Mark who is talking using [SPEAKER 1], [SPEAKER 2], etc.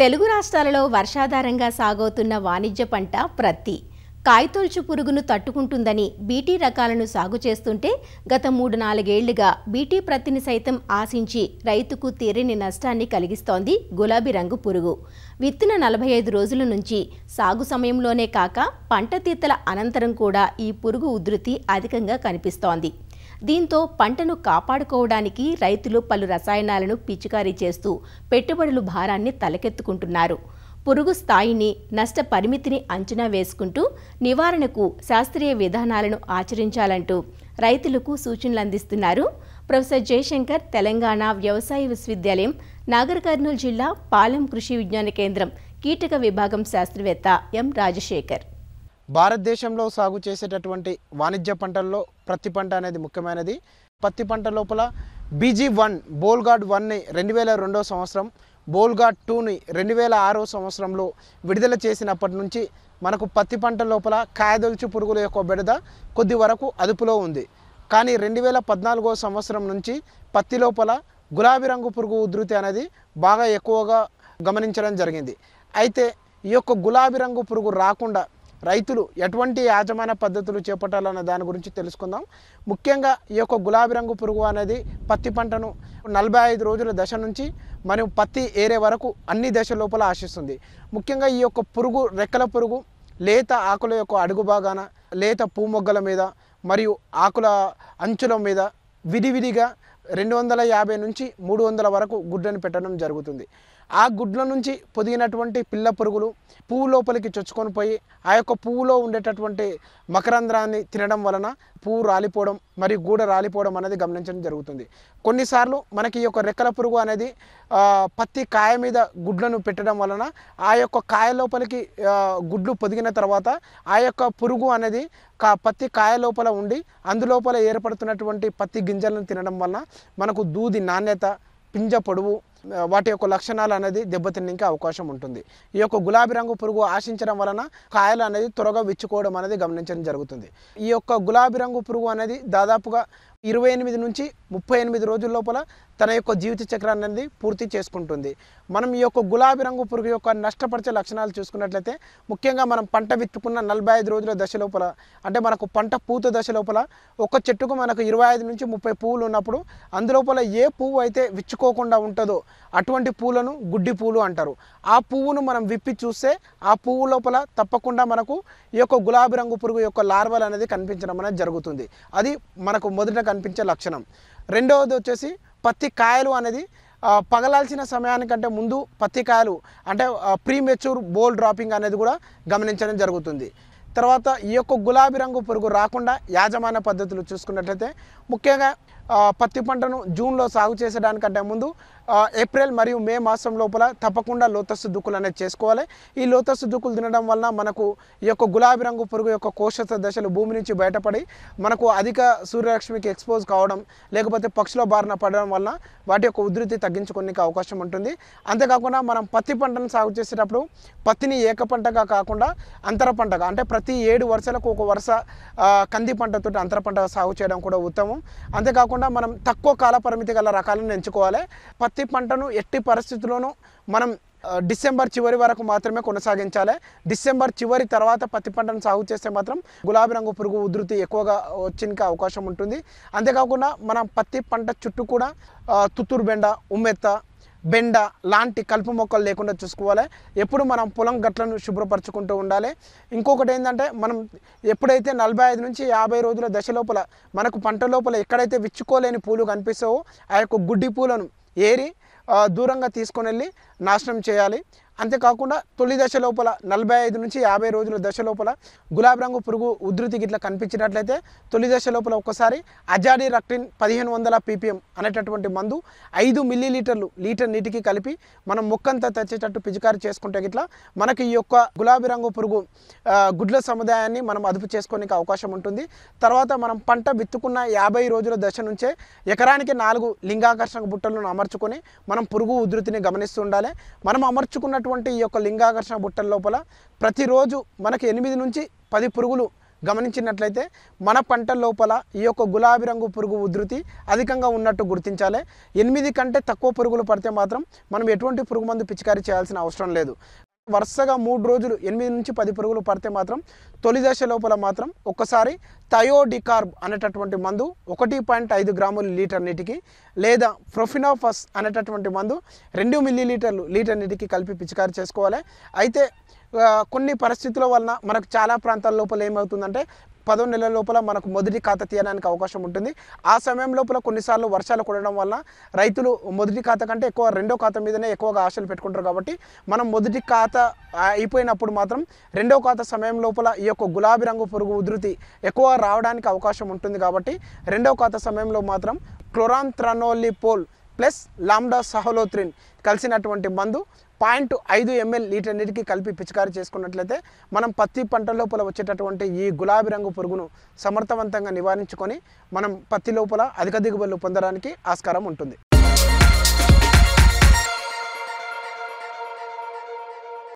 [SPEAKER 1] తెలుగు రాష్ట్రాలలో వర్షాధారంగా సాగవుతున్న వాణిజ్య పంట ప్రత్తి కాయతొలుచు పురుగును తట్టుకుంటుందని బీటీ రకాలను సాగు చేస్తుంటే గత మూడు నాలుగేళ్లుగా బీటీ ప్రత్తిని సైతం ఆశించి రైతుకు తీరని నష్టాన్ని కలిగిస్తోంది గులాబీ రంగు పురుగు విత్తిన నలభై ఐదు రోజుల నుంచి సాగు సమయంలోనే కాక పంట తీతల అనంతరం కూడా ఈ పురుగు ఉధృతి అధికంగా కనిపిస్తోంది దీంతో పంటను కాపాడుకోవడానికి రైతులు పలు రసాయనాలను పిచికారీ చేస్తూ పెట్టుబడులు భారాన్ని తలకెత్తుకుంటున్నారు పురుగు స్థాయిని నష్ట పరిమితిని అంచనా వేసుకుంటూ నివారణకు శాస్త్రీయ విధానాలను ఆచరించాలంటూ రైతులకు సూచనలు అందిస్తున్నారు ప్రొఫెసర్ జయశంకర్ తెలంగాణ వ్యవసాయ విశ్వవిద్యాలయం నాగర్ కర్నూలు జిల్లా పాలెం కృషి విజ్ఞాన కేంద్రం కీటక విభాగం శాస్త్రవేత్త ఎం రాజశేఖర్
[SPEAKER 2] భారతదేశంలో సాగు చేసేటటువంటి వాణిజ్య పంటల్లో ప్రతి పంట అనేది ముఖ్యమైనది పత్తి పంట లోపల బీజీ వన్ బోల్గాడ్ వన్ని రెండు వేల రెండో సంవత్సరం బోల్గాడ్ టూని రెండు వేల ఆరో సంవత్సరంలో విడుదల చేసినప్పటి నుంచి మనకు పత్తి పంట లోపల కాయదొలుచు పురుగుల యొక్క బెడద కొద్ది వరకు అదుపులో ఉంది కానీ రెండు వేల పద్నాలుగో సంవత్సరం నుంచి పత్తి లోపల గులాబీ రంగు పురుగు ఉధృతి అనేది బాగా ఎక్కువగా గమనించడం జరిగింది అయితే ఈ యొక్క గులాబీ రంగు పురుగు రాకుండా రైతులు ఎటువంటి యాజమాన్య పద్ధతులు చేపట్టాలన్న దాని గురించి తెలుసుకుందాం ముఖ్యంగా ఈ యొక్క గులాబీ రంగు పురుగు అనేది పత్తి పంటను నలభై ఐదు రోజుల దశ నుంచి మరియు పత్తి ఏరే వరకు అన్ని దశ లోపల ఆశిస్తుంది ముఖ్యంగా ఈ యొక్క పురుగు రెక్కల పురుగు లేత ఆకుల యొక్క అడుగు భాగాన లేత పూమొగ్గల మీద మరియు ఆకుల అంచుల మీద విడివిడిగా రెండు వందల యాభై నుంచి మూడు వందల వరకు గుడ్డను పెట్టడం జరుగుతుంది ఆ గుడ్ల నుంచి పొదిగినటువంటి పిల్ల పురుగులు పువ్వు లోపలికి చొచ్చుకొని పోయి ఆ యొక్క పువ్వులో ఉండేటటువంటి మకరంధ్రాన్ని తినడం వలన పువ్వు రాలిపోవడం మరియు గూడ రాలిపోవడం అనేది గమనించడం జరుగుతుంది కొన్నిసార్లు మనకి ఈ యొక్క రెక్కల పురుగు అనేది పత్తి కాయ మీద గుడ్లను పెట్టడం వలన ఆ యొక్క కాయ లోపలికి గుడ్లు పొదిగిన తర్వాత ఆ యొక్క పురుగు అనేది కా పత్తి కాయ లోపల ఉండి అందులోపల ఏర్పడుతున్నటువంటి పత్తి గింజలను తినడం వలన మనకు దూది నాణ్యత పింజ పొడవు వాటి యొక్క లక్షణాలు అనేది దెబ్బతిన్నింకే అవకాశం ఉంటుంది ఈ యొక్క గులాబీ రంగు పురుగు ఆశించడం వలన కాయలు అనేది త్వరగా విచ్చుకోవడం అనేది గమనించడం జరుగుతుంది ఈ యొక్క గులాబీ రంగు పురుగు అనేది దాదాపుగా ఇరవై ఎనిమిది నుంచి ముప్పై ఎనిమిది రోజుల లోపల తన యొక్క జీవిత చక్రాన్ని అనేది పూర్తి చేసుకుంటుంది మనం ఈ యొక్క గులాబీ రంగు పురుగు యొక్క నష్టపరిచే లక్షణాలు చూసుకున్నట్లయితే ముఖ్యంగా మనం పంట విత్తుకున్న నలభై ఐదు రోజుల దశ లోపల అంటే మనకు పంట పూత దశ లోపల ఒక చెట్టుకు మనకు ఇరవై ఐదు నుంచి ముప్పై పువ్వులు ఉన్నప్పుడు అందులోపల ఏ పువ్వు అయితే విచ్చుకోకుండా ఉంటుందో అటువంటి పూలను గుడ్డి పూలు అంటారు ఆ పువ్వును మనం విప్పి చూస్తే ఆ పువ్వు లోపల తప్పకుండా మనకు ఈ యొక్క గులాబీ రంగు పురుగు యొక్క లార్వలు అనేది కనిపించడం అనేది జరుగుతుంది అది మనకు మొదట కనిపించే లక్షణం రెండవది వచ్చేసి పత్తి కాయలు అనేది పగలాల్సిన సమయానికంటే ముందు పత్తి కాయలు అంటే ప్రీమెచ్యూర్ బోల్ డ్రాపింగ్ అనేది కూడా గమనించడం జరుగుతుంది తర్వాత ఈ యొక్క గులాబీ రంగు పురుగు రాకుండా యాజమాన్య పద్ధతులు చూసుకున్నట్లయితే ముఖ్యంగా పత్తి పంటను జూన్లో సాగు చేసేదానికంటే ముందు ఏప్రిల్ మరియు మే మాసం లోపల తప్పకుండా లోతస్సు దుక్కులు అనేది చేసుకోవాలి ఈ లోతస్సు దుక్కులు తినడం వలన మనకు ఈ యొక్క గులాబీ రంగు పురుగు యొక్క కోశత దశలు భూమి నుంచి బయటపడి మనకు అధిక సూర్యరశ్మికి ఎక్స్పోజ్ కావడం లేకపోతే పక్షుల బారిన పడడం వలన వాటి యొక్క ఉధృతి తగ్గించుకునే అవకాశం ఉంటుంది అంతేకాకుండా మనం పత్తి పంటను సాగు చేసేటప్పుడు పత్తిని ఏక పంటగా కాకుండా అంతర పంటగా అంటే ప్రతి ఏడు వరుసలకు ఒక వరుస కంది పంటతోటి అంతర పంటగా సాగు చేయడం కూడా ఉత్తమం అంతేకాకుండా కాకుండా మనం తక్కువ కాల పరిమితి గల రకాలను ఎంచుకోవాలి పత్తి పంటను ఎట్టి పరిస్థితుల్లోనూ మనం డిసెంబర్ చివరి వరకు మాత్రమే కొనసాగించాలి డిసెంబర్ చివరి తర్వాత పత్తి పంటను సాగు చేస్తే మాత్రం గులాబీ రంగు పురుగు ఉధృతి ఎక్కువగా వచ్చినకి అవకాశం ఉంటుంది అంతేకాకుండా మనం పత్తి పంట చుట్టూ కూడా తుత్తూరు బెండ ఉమ్మెత్త బెండ లాంటి కలుపు మొక్కలు లేకుండా చూసుకోవాలి ఎప్పుడు మనం పొలం గట్లను శుభ్రపరచుకుంటూ ఉండాలి ఇంకొకటి ఏంటంటే మనం ఎప్పుడైతే నలభై ఐదు నుంచి యాభై రోజుల దశ లోపల మనకు పంట లోపల ఎక్కడైతే విచ్చుకోలేని పూలు కనిపిస్తావో ఆ యొక్క గుడ్డి పూలను ఏరి దూరంగా తీసుకొని వెళ్ళి నాశనం చేయాలి అంతేకాకుండా తొలి దశ లోపల నలభై ఐదు నుంచి యాభై రోజుల దశ లోపల గులాబీ రంగు పురుగు ఉధృతి గిట్ల కనిపించినట్లయితే తొలి దశ లోపల ఒకసారి అజాడి రక్టిన్ పదిహేను వందల పీపీఎం అనేటటువంటి మందు ఐదు మిల్లీ లీటర్లు లీటర్ నీటికి కలిపి మనం మొక్కంతా తెచ్చేటట్టు పిచికారి చేసుకుంటే గిట్ల మనకి ఈ యొక్క గులాబీ రంగు పురుగు గుడ్ల సముదాయాన్ని మనం అదుపు చేసుకోనికి అవకాశం ఉంటుంది తర్వాత మనం పంట విత్తుకున్న యాభై రోజుల దశ నుంచే ఎకరానికి నాలుగు లింగాకర్షణ బుట్టలను అమర్చుకొని మనం పురుగు ఉధృతిని గమనిస్తూ ఉండాలి మనం అమర్చుకున్న ఉన్నటువంటి ఈ యొక్క లింగాకర్షణ బుట్టల లోపల ప్రతిరోజు మనకి ఎనిమిది నుంచి పది పురుగులు గమనించినట్లయితే మన పంట లోపల ఈ యొక్క గులాబీ రంగు పురుగు ఉధృతి అధికంగా ఉన్నట్టు గుర్తించాలి ఎనిమిది కంటే తక్కువ పురుగులు పడితే మాత్రం మనం ఎటువంటి పురుగు మందు పిచికారీ చేయాల్సిన అవసరం లేదు వరుసగా మూడు రోజులు ఎనిమిది నుంచి పది పురుగులు పడితే మాత్రం తొలి దశ లోపల మాత్రం ఒక్కసారి థయోడికార్బ్ అనేటటువంటి మందు ఒకటి పాయింట్ ఐదు గ్రాములు లీటర్ నీటికి లేదా ప్రొఫినాఫస్ అనేటటువంటి మందు రెండు మిల్లీ లీటర్లు లీటర్ నీటికి కలిపి పిచికారి చేసుకోవాలి అయితే కొన్ని పరిస్థితుల వలన మనకు చాలా ప్రాంతాల లోపల ఏమవుతుందంటే పదో నెలల లోపల మనకు మొదటి ఖాతా తీయడానికి అవకాశం ఉంటుంది ఆ సమయం లోపల కొన్నిసార్లు వర్షాలు కురడం వల్ల రైతులు మొదటి ఖాతా కంటే ఎక్కువ రెండో ఖాతా మీదనే ఎక్కువగా ఆశలు పెట్టుకుంటారు కాబట్టి మనం మొదటి ఖాతా అయిపోయినప్పుడు మాత్రం రెండో ఖాతా సమయం లోపల ఈ యొక్క గులాబీ రంగు పురుగు ఉధృతి ఎక్కువ రావడానికి అవకాశం ఉంటుంది కాబట్టి రెండో ఖాతా సమయంలో మాత్రం క్లోరాన్ త్రనోలిపోల్ ప్లస్ లామ్డా సహలోత్రిన్ కలిసినటువంటి మందు పాయింట్ ఐదు ఎంఎల్ వీటన్నిటికీ కలిపి పిచికారీ చేసుకున్నట్లయితే మనం పత్తి పంట లోపల వచ్చేటటువంటి ఈ గులాబీ రంగు పురుగును సమర్థవంతంగా నివారించుకొని మనం పత్తి లోపల అధిక దిగుబడులు పొందడానికి ఆస్కారం ఉంటుంది